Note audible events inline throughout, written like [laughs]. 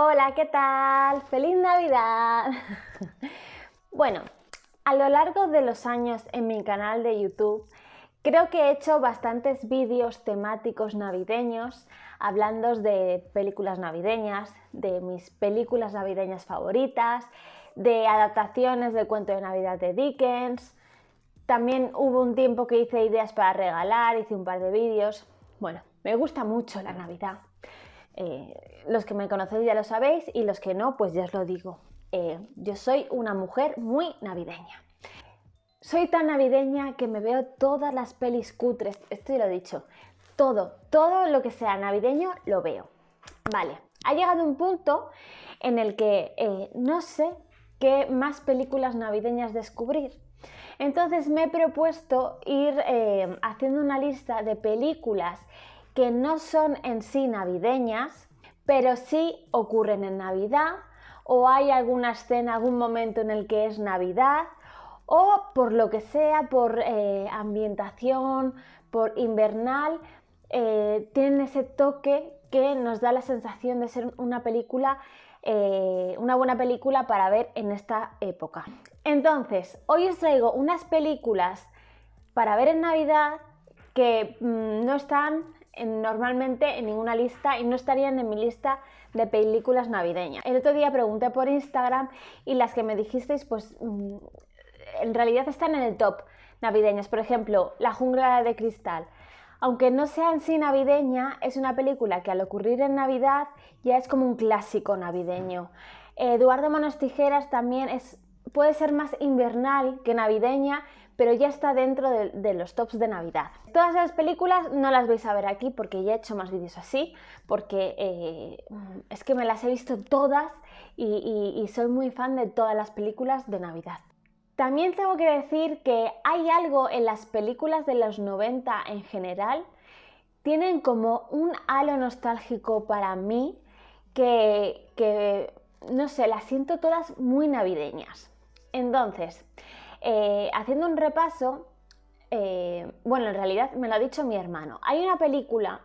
Hola, ¿qué tal? ¡Feliz Navidad! [laughs] bueno, a lo largo de los años en mi canal de YouTube, creo que he hecho bastantes vídeos temáticos navideños, hablando de películas navideñas, de mis películas navideñas favoritas, de adaptaciones del cuento de Navidad de Dickens. También hubo un tiempo que hice ideas para regalar, hice un par de vídeos. Bueno, me gusta mucho la Navidad. Eh, los que me conocéis ya lo sabéis y los que no, pues ya os lo digo. Eh, yo soy una mujer muy navideña. Soy tan navideña que me veo todas las pelis cutres, esto ya lo he dicho. Todo, todo lo que sea navideño lo veo. Vale, ha llegado un punto en el que eh, no sé qué más películas navideñas descubrir. Entonces me he propuesto ir haciendo una lista de películas que no son en sí navideñas, pero sí ocurren en Navidad o hay alguna escena, algún momento en el que es Navidad o por lo que sea, por eh, ambientación, por invernal, eh, tienen ese toque que nos da la sensación de ser una película, eh, una buena película para ver en esta época. Entonces, hoy os traigo unas películas para ver en Navidad que mm, no están normalmente en ninguna lista y no estarían en mi lista de películas navideñas. El otro día pregunté por Instagram y las que me dijisteis, pues mm, en realidad están en el top navideñas. Por ejemplo, La jungla de cristal. Aunque no sea en sí navideña, es una película que al ocurrir en Navidad ya es como un clásico navideño. Eduardo Manos Tijeras también es puede ser más invernal que navideña, pero ya está dentro de, los tops de Navidad. Todas las películas no las vais a ver aquí porque ya he hecho más vídeos así, porque eh, es que me las he visto todas y, soy muy fan de todas las películas de Navidad. También tengo que decir que hay algo en las películas de los 90 en general, tienen como un halo nostálgico para mí que, que no sé, las siento todas muy navideñas. Entonces, eh, haciendo un repaso, eh, bueno, en realidad me lo ha dicho mi hermano. Hay una película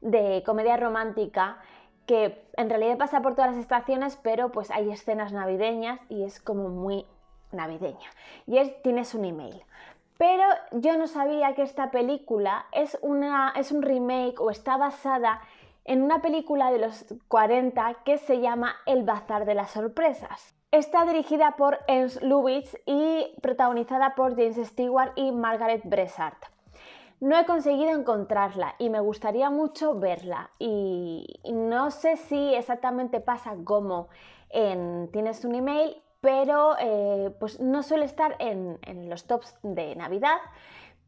de comedia romántica que en realidad pasa por todas las estaciones, pero pues hay escenas navideñas y es como muy navideña. Y es Tienes un email. Pero yo no sabía que esta película es, una, es un remake o está basada en una película de los 40 que se llama El Bazar de las Sorpresas. Está dirigida por Ernst Lubitsch y protagonizada por James Stewart y Margaret Bressart. No he conseguido encontrarla y me gustaría mucho verla. Y no sé si exactamente pasa como en Tienes un email, pero eh, pues no suele estar en, en los tops de Navidad,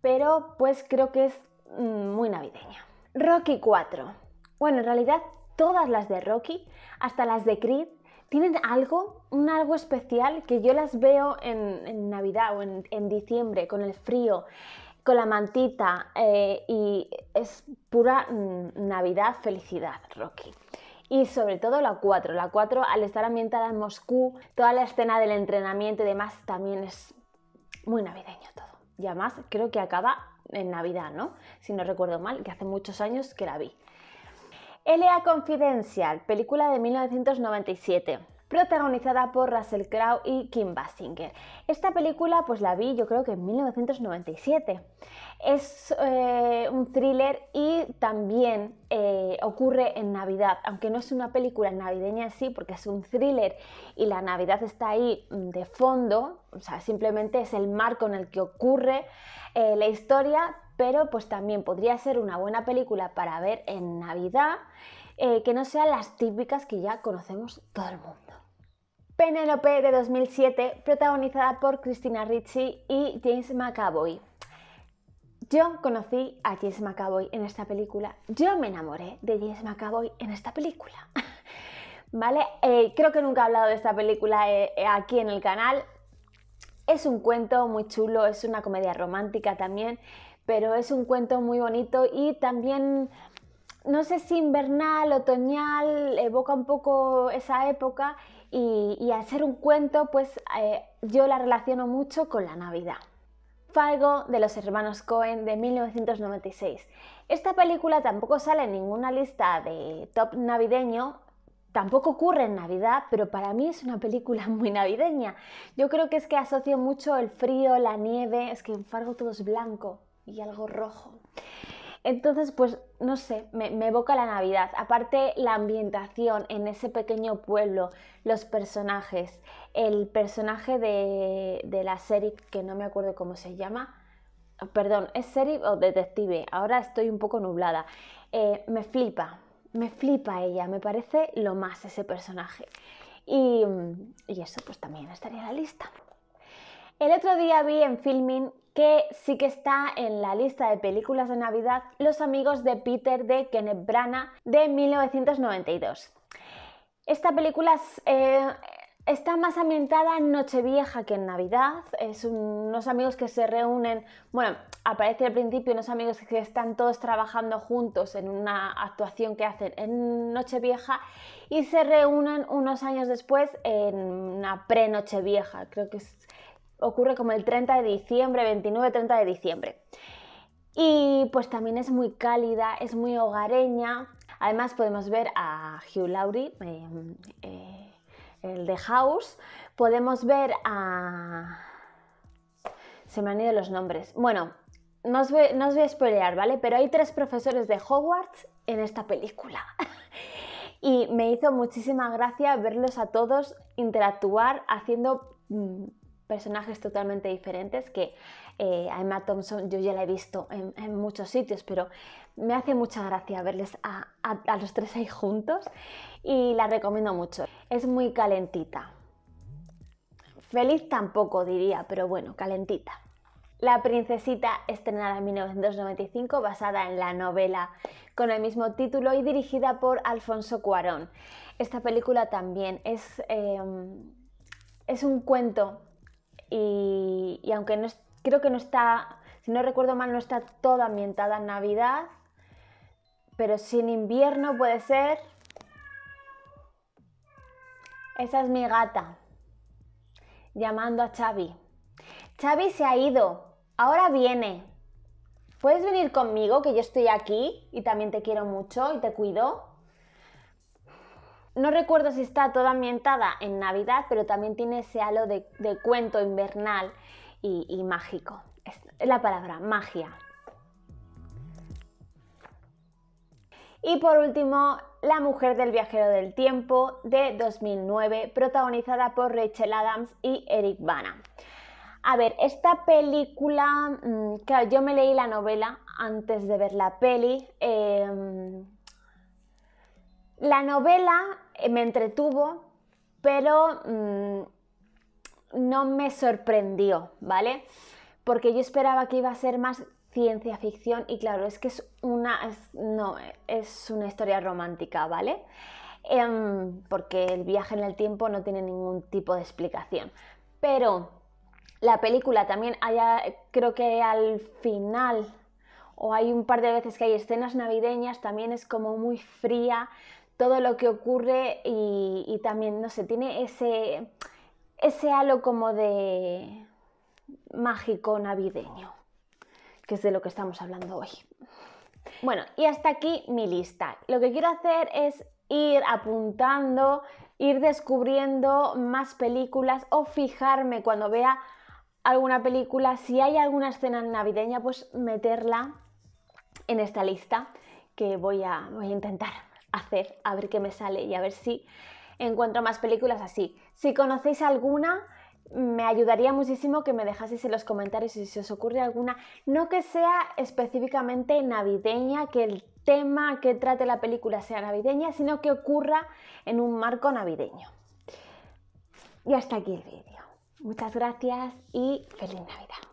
pero pues creo que es mm, muy navideña. Rocky 4. Bueno, en realidad todas las de Rocky, hasta las de Creed, tienen algo, un algo especial que yo las veo en, Navidad o en, diciembre con el frío, con la mantita eh, y es pura mm, Navidad, felicidad, Rocky. Y sobre todo la 4. La 4 al estar ambientada en Moscú, toda la escena del entrenamiento y demás también es muy navideño todo. Y además creo que acaba en Navidad, ¿no? Si no recuerdo mal, que hace muchos años que la vi. LA Confidencial, película de 1997 protagonizada por Russell Crowe y Kim Basinger. Esta película pues la vi yo creo que en 1997. Es eh, un thriller y también eh, ocurre en Navidad, aunque no es una película navideña así, sí, porque es un thriller y la Navidad está ahí mm, de fondo, o sea, simplemente es el marco en el que ocurre eh, la historia, pero pues también podría ser una buena película para ver en Navidad, que no sean las típicas que ya conocemos todo el mundo. Penelope de 2007, protagonizada por Christina Ricci y James McAvoy. Yo conocí a James McAvoy en esta película. Yo me enamoré de James McAvoy en esta película. [laughs] ¿Vale? Eh, creo que nunca he hablado de esta película eh, eh, aquí en el canal. Es un cuento muy chulo, es una comedia romántica también, pero es un cuento muy bonito y también, no sé si invernal, otoñal, evoca un poco esa época y, al ser un cuento, pues eh, yo la relaciono mucho con la Navidad. Fargo de los hermanos Cohen de 1996. Esta película tampoco sale en ninguna lista de top navideño, tampoco ocurre en Navidad, pero para mí es una película [laughs] muy navideña. Yo creo que es que asocio mucho el frío, la nieve, es que en Fargo todo es blanco y algo rojo. Entonces, pues no sé, me, evoca la Navidad. Aparte, la ambientación en ese pequeño pueblo, los personajes, el personaje de, de la serie, que no me acuerdo cómo se llama, perdón, es serie o detective, ahora estoy un poco nublada, eh, me flipa, me flipa ella, me parece lo más ese personaje. Y, y eso pues también estaría en la lista. El otro día vi en filming que sí que está en la lista de películas de Navidad Los amigos de Peter de Kenneth Branagh de 1992. Esta película eh, está más ambientada en Nochevieja que en Navidad. Es unos amigos que se reúnen, bueno, aparece al principio unos amigos que están todos trabajando juntos en una actuación que hacen en Nochevieja y se reúnen unos años después en una pre-Nochevieja. Creo que es ocurre como el 30 de diciembre, 29-30 de diciembre. Y pues también es muy cálida, es muy hogareña. Además podemos ver a Hugh Laurie, eh, eh, el de House. Podemos ver a... Se me han ido los nombres. Bueno, no os, voy, no os voy a spoilear, ¿vale? Pero hay tres profesores de Hogwarts en esta película. [laughs] y me hizo muchísima gracia verlos a todos interactuar haciendo mm, personajes totalmente diferentes que eh, a Emma Thompson yo ya la he visto en, muchos sitios, pero me hace mucha gracia verles a, los tres ahí juntos y la recomiendo mucho. Es muy calentita. Feliz tampoco diría, pero bueno, calentita. La princesita, estrenada en 1995, basada en la novela con el mismo título y dirigida por Alfonso Cuarón. Esta película también es, eh, es un cuento y, aunque no creo que no está, si no recuerdo mal, no está toda ambientada en Navidad, pero sin invierno puede ser. Esa es mi gata, llamando a Xavi. Xavi se ha ido, ahora viene. ¿Puedes venir conmigo que yo estoy aquí y también te quiero mucho y te cuido? no recuerdo si está toda ambientada en Navidad, pero también tiene ese halo de, cuento invernal y, mágico. Es la palabra, magia. Y por último, La mujer del viajero del tiempo de 2009, protagonizada por Rachel Adams y Eric Bana. A ver, esta película, mm, claro, yo me leí la novela antes de ver la peli. Em, la novela eh, me entretuvo, pero mm, no me sorprendió, ¿vale? Porque yo esperaba que iba a ser más ciencia ficción y claro, es que es una, no, es una historia romántica, ¿vale? Em, porque el viaje en el tiempo no tiene ningún tipo de explicación. Pero la película también, creo que al final o hay un par de veces que hay escenas navideñas, también es como muy fría, todo lo que ocurre y, también, no sé, tiene ese, ese halo como de mágico navideño, que es de lo que estamos hablando hoy. Bueno, y hasta aquí mi lista. Lo que quiero hacer es ir apuntando, ir descubriendo más películas o fijarme cuando vea alguna película, si hay alguna escena navideña, pues meterla en esta lista que voy a, voy a intentar hacer, a ver qué me sale y a ver si encuentro más películas así. Si conocéis alguna, me ayudaría muchísimo que me dejaseis en los comentarios si se os ocurre alguna, no que sea específicamente navideña, que el tema que trate la película sea navideña, sino que ocurra en un marco navideño. Y hasta aquí el vídeo. Muchas gracias y feliz Navidad.